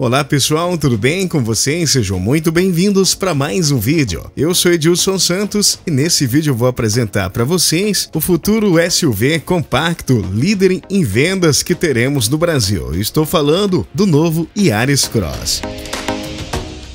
Olá pessoal, tudo bem com vocês? Sejam muito bem-vindos para mais um vídeo. Eu sou Edilson Santos e nesse vídeo vou apresentar para vocês o futuro SUV compacto líder em vendas que teremos no Brasil. Estou falando do novo Yaris Cross.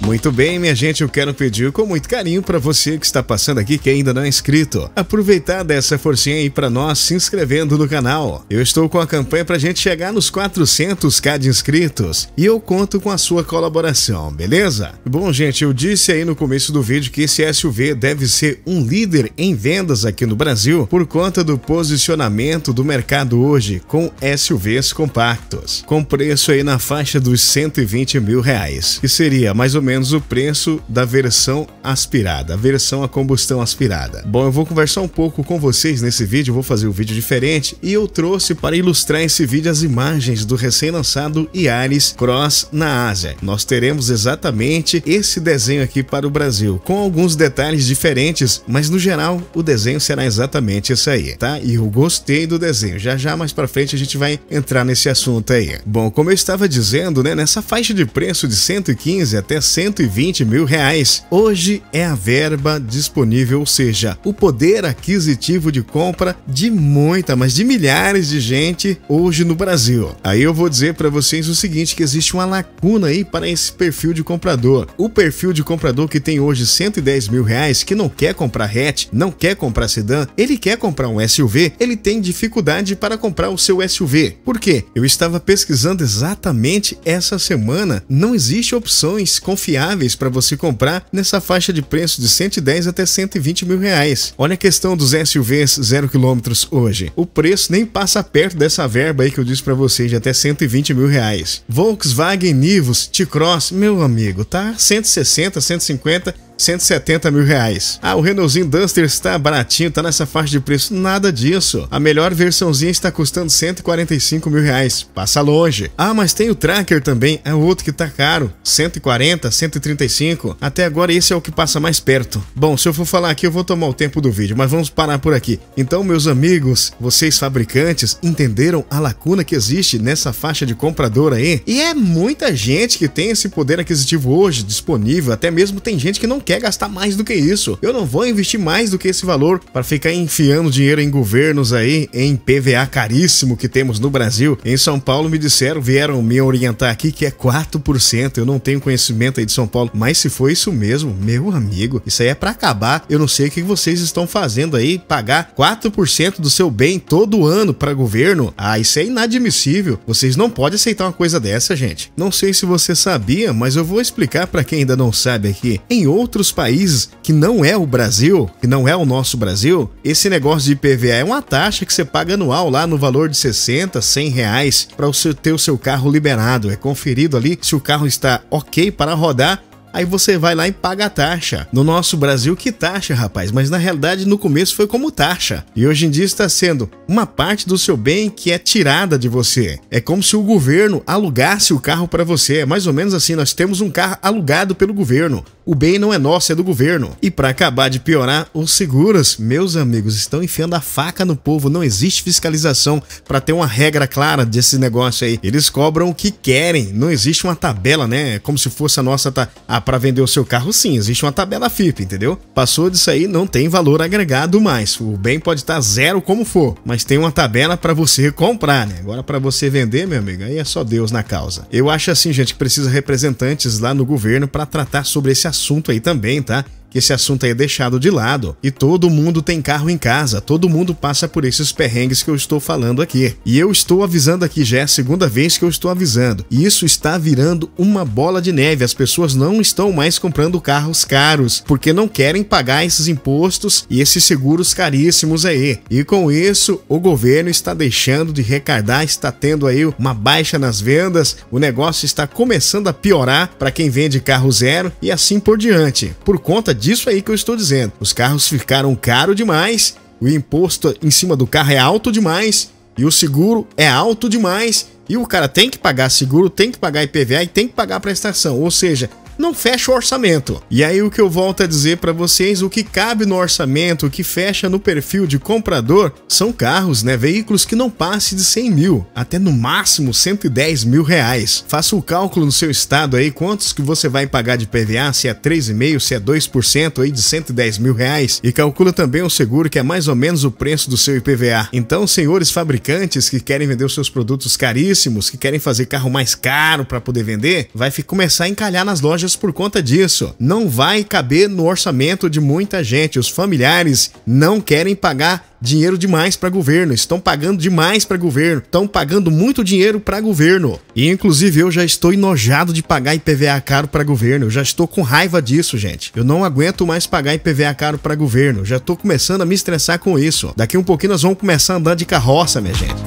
Muito bem, minha gente, eu quero pedir com muito carinho para você que está passando aqui que ainda não é inscrito, aproveitar dessa forcinha aí para nós se inscrevendo no canal. Eu estou com a campanha para a gente chegar nos 400k de inscritos e eu conto com a sua colaboração, beleza? Bom, gente, eu disse aí no começo do vídeo que esse SUV deve ser um líder em vendas aqui no Brasil por conta do posicionamento do mercado hoje com SUVs compactos, com preço aí na faixa dos 120 mil reais, que seria mais ou menos menos o preço da versão aspirada, a versão a combustão aspirada. Bom, eu vou conversar um pouco com vocês nesse vídeo, vou fazer um vídeo diferente e eu trouxe para ilustrar esse vídeo as imagens do recém-lançado Yaris Cross na Ásia. Nós teremos exatamente esse desenho aqui para o Brasil, com alguns detalhes diferentes, mas no geral o desenho será exatamente esse aí, tá? E eu gostei do desenho. Já já mais para frente a gente vai entrar nesse assunto aí. Bom, como eu estava dizendo, né, nessa faixa de preço de 115 até 100 120 mil reais. Hoje é a verba disponível, ou seja, o poder aquisitivo de compra de muita, mas de milhares de gente hoje no Brasil. Aí eu vou dizer para vocês o seguinte, que existe uma lacuna aí para esse perfil de comprador. O perfil de comprador que tem hoje 110 mil reais, que não quer comprar hatch, não quer comprar sedã, ele quer comprar um SUV, ele tem dificuldade para comprar o seu SUV. Por quê? Eu estava pesquisando exatamente essa semana, não existe opções confiáveis confiáveis para você comprar nessa faixa de preço de 110 até 120 mil reais. Olha a questão dos SUVs 0 km hoje. O preço nem passa perto dessa verba aí que eu disse para vocês de até 120 mil reais. Volkswagen Nivus T-Cross, meu amigo, tá 160, 150 170 mil reais. Ah, o Renaultzinho Duster está baratinho, está nessa faixa de preço. Nada disso. A melhor versãozinha está custando 145 mil reais. Passa longe. Ah, mas tem o Tracker também. É outro que está caro. 140, 135. Até agora esse é o que passa mais perto. Bom, se eu for falar aqui, eu vou tomar o tempo do vídeo, mas vamos parar por aqui. Então, meus amigos, vocês fabricantes entenderam a lacuna que existe nessa faixa de comprador aí? E é muita gente que tem esse poder aquisitivo hoje disponível. Até mesmo tem gente que não quer gastar mais do que isso. Eu não vou investir mais do que esse valor para ficar enfiando dinheiro em governos aí, em PVA caríssimo que temos no Brasil. Em São Paulo me disseram, vieram me orientar aqui que é 4%. Eu não tenho conhecimento aí de São Paulo, mas se foi isso mesmo, meu amigo, isso aí é para acabar. Eu não sei o que vocês estão fazendo aí, pagar 4% do seu bem todo ano para governo. Ah, isso é inadmissível. Vocês não podem aceitar uma coisa dessa, gente. Não sei se você sabia, mas eu vou explicar para quem ainda não sabe aqui. Em outro outros países que não é o Brasil, que não é o nosso Brasil, esse negócio de IPVA é uma taxa que você paga anual lá no valor de 60, 100 reais para você ter o seu carro liberado. É conferido ali se o carro está ok para rodar aí você vai lá e paga a taxa. No nosso Brasil, que taxa, rapaz? Mas na realidade, no começo foi como taxa. E hoje em dia está sendo uma parte do seu bem que é tirada de você. É como se o governo alugasse o carro para você. É mais ou menos assim: nós temos um carro alugado pelo governo. O bem não é nosso, é do governo. E para acabar de piorar, os seguros, meus amigos, estão enfiando a faca no povo. Não existe fiscalização para ter uma regra clara desse negócio aí. Eles cobram o que querem. Não existe uma tabela, né? É como se fosse a nossa tá ah, para vender o seu carro, sim. Existe uma tabela FIP, entendeu? Passou disso aí, não tem valor agregado mais. O bem pode estar tá zero como for, mas tem uma tabela para você comprar, né? Agora para você vender, meu amigo, aí é só Deus na causa. Eu acho assim, gente, que precisa representantes lá no governo para tratar sobre esse assunto assunto aí também, tá? que esse assunto aí é deixado de lado e todo mundo tem carro em casa, todo mundo passa por esses perrengues que eu estou falando aqui. E eu estou avisando aqui já é a segunda vez que eu estou avisando. E isso está virando uma bola de neve. As pessoas não estão mais comprando carros caros porque não querem pagar esses impostos e esses seguros caríssimos aí. E com isso, o governo está deixando de recardar, está tendo aí uma baixa nas vendas, o negócio está começando a piorar para quem vende carro zero e assim por diante. Por conta disso aí que eu estou dizendo. Os carros ficaram caros demais, o imposto em cima do carro é alto demais, e o seguro é alto demais, e o cara tem que pagar seguro, tem que pagar IPVA e tem que pagar prestação. Ou seja, não fecha o orçamento. E aí o que eu volto a dizer para vocês, o que cabe no orçamento, o que fecha no perfil de comprador, são carros, né? Veículos que não passe de 100 mil, até no máximo 110 mil reais. Faça o cálculo no seu estado aí, quantos que você vai pagar de PVA, se é 3,5%, se é 2% aí de 110 mil reais. E calcula também o seguro, que é mais ou menos o preço do seu IPVA. Então, senhores fabricantes que querem vender os seus produtos caríssimos, que querem fazer carro mais caro para poder vender, vai começar a encalhar nas lojas lojas por conta disso. Não vai caber no orçamento de muita gente. Os familiares não querem pagar dinheiro demais para governo, estão pagando demais para governo, estão pagando muito dinheiro para governo. E inclusive eu já estou enojado de pagar IPVA caro para governo, eu já estou com raiva disso, gente. Eu não aguento mais pagar IPVA caro para governo, já estou começando a me estressar com isso. Daqui um pouquinho nós vamos começar a andar de carroça, minha gente.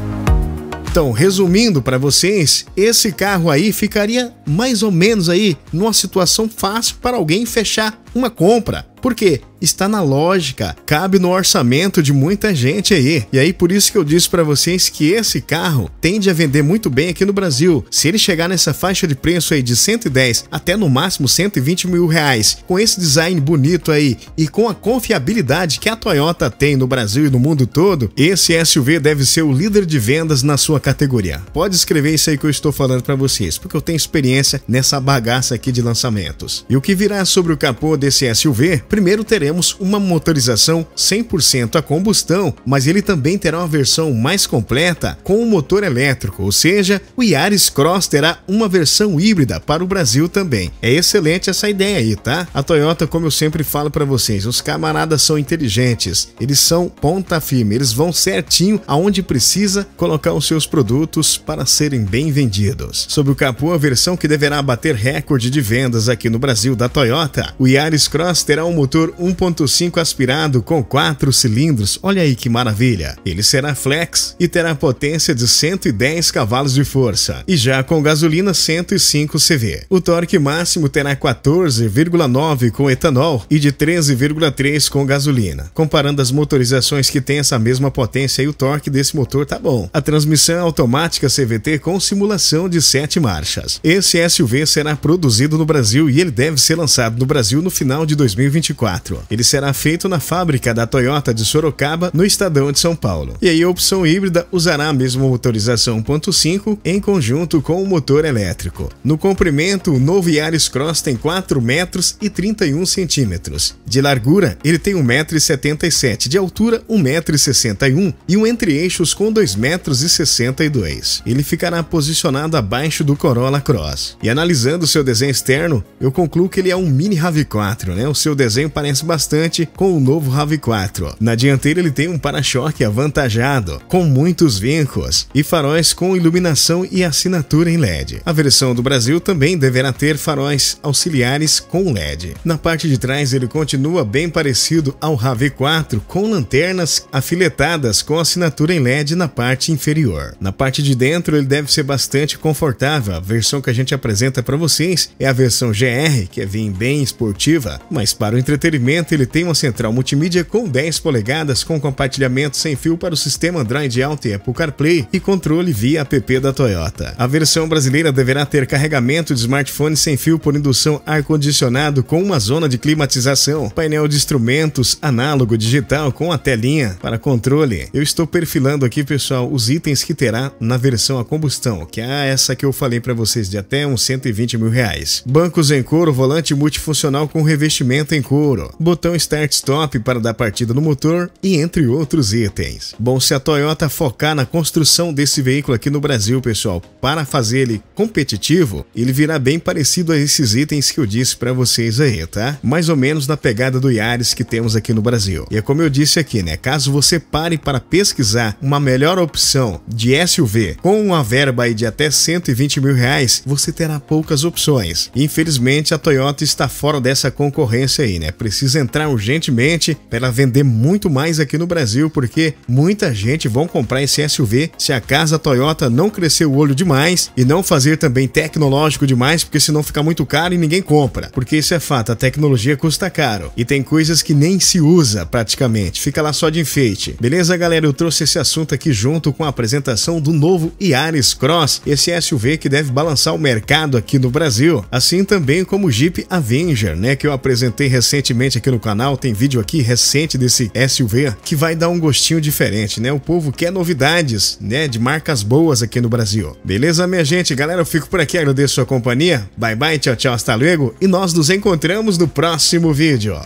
Então, resumindo para vocês, esse carro aí ficaria mais ou menos aí numa situação fácil para alguém fechar uma compra. Por quê? está na lógica, cabe no orçamento de muita gente aí. E aí por isso que eu disse para vocês que esse carro tende a vender muito bem aqui no Brasil. Se ele chegar nessa faixa de preço aí de 110 até no máximo 120 mil reais, com esse design bonito aí e com a confiabilidade que a Toyota tem no Brasil e no mundo todo, esse SUV deve ser o líder de vendas na sua categoria. Pode escrever isso aí que eu estou falando para vocês, porque eu tenho experiência nessa bagaça aqui de lançamentos. E o que virá sobre o capô desse SUV? Primeiro teremos teremos uma motorização 100% a combustão, mas ele também terá uma versão mais completa com o um motor elétrico, ou seja, o Yaris Cross terá uma versão híbrida para o Brasil também. É excelente essa ideia aí, tá? A Toyota, como eu sempre falo para vocês, os camaradas são inteligentes, eles são ponta firme, eles vão certinho aonde precisa colocar os seus produtos para serem bem vendidos. Sobre o capô, a versão que deverá bater recorde de vendas aqui no Brasil da Toyota, o Yaris Cross terá um motor 1.5 aspirado com 4 cilindros, olha aí que maravilha. Ele será flex e terá potência de 110 cavalos de força, e já com gasolina 105 CV. O torque máximo terá 14,9 com etanol e de 13,3 com gasolina. Comparando as motorizações que têm essa mesma potência e o torque desse motor tá bom. A transmissão é automática CVT com simulação de 7 marchas. Esse SUV será produzido no Brasil e ele deve ser lançado no Brasil no final de 2024. Ele será feito na fábrica da Toyota de Sorocaba, no estadão de São Paulo. E aí a opção híbrida usará a mesma motorização 1.5 em conjunto com o motor elétrico. No comprimento, o novo Yaris Cross tem 4 metros e 31 centímetros. De largura, ele tem 1,77m, de altura 161 metro e um entre-eixos com 262 metros. Ele ficará posicionado abaixo do Corolla Cross. E analisando seu desenho externo, eu concluo que ele é um mini RAV4, né? O seu desenho parece bastante bastante com o novo RAV4. Na dianteira ele tem um para-choque avantajado, com muitos vincos e faróis com iluminação e assinatura em LED. A versão do Brasil também deverá ter faróis auxiliares com LED. Na parte de trás ele continua bem parecido ao RAV4 com lanternas afiletadas com assinatura em LED na parte inferior. Na parte de dentro ele deve ser bastante confortável. A versão que a gente apresenta para vocês é a versão GR, que é bem bem esportiva, mas para o entretenimento equipamento ele tem uma central multimídia com 10 polegadas com compartilhamento sem fio para o sistema Android Auto e Apple CarPlay e controle via app da Toyota. A versão brasileira deverá ter carregamento de smartphone sem fio por indução ar-condicionado com uma zona de climatização, painel de instrumentos análogo digital com a telinha para controle. Eu estou perfilando aqui, pessoal, os itens que terá na versão a combustão, que é essa que eu falei para vocês de até uns 120 mil reais. Bancos em couro, volante multifuncional com revestimento em couro, botão Start Stop para dar partida no motor e entre outros itens. Bom, se a Toyota focar na construção desse veículo aqui no Brasil, pessoal, para fazer ele competitivo, ele virá bem parecido a esses itens que eu disse para vocês aí, tá? Mais ou menos na pegada do Yaris que temos aqui no Brasil. E é como eu disse aqui, né? Caso você pare para pesquisar uma melhor opção de SUV com uma verba aí de até 120 mil reais, você terá poucas opções. Infelizmente, a Toyota está fora dessa concorrência aí, né? Precisa entrar urgentemente para vender muito mais aqui no Brasil, porque muita gente vão comprar esse SUV se a casa Toyota não crescer o olho demais e não fazer também tecnológico demais, porque senão fica muito caro e ninguém compra. Porque isso é fato, a tecnologia custa caro e tem coisas que nem se usa praticamente, fica lá só de enfeite. Beleza, galera? Eu trouxe esse assunto aqui junto com a apresentação do novo Yaris Cross, esse SUV que deve balançar o mercado aqui no Brasil, assim também como o Jeep Avenger, né, que eu apresentei recentemente aqui no no canal, tem vídeo aqui recente desse SUV que vai dar um gostinho diferente, né? O povo quer novidades, né? De marcas boas aqui no Brasil. Beleza, minha gente? Galera, eu fico por aqui, agradeço a sua companhia. Bye bye, tchau, tchau, hasta luego. E nós nos encontramos no próximo vídeo.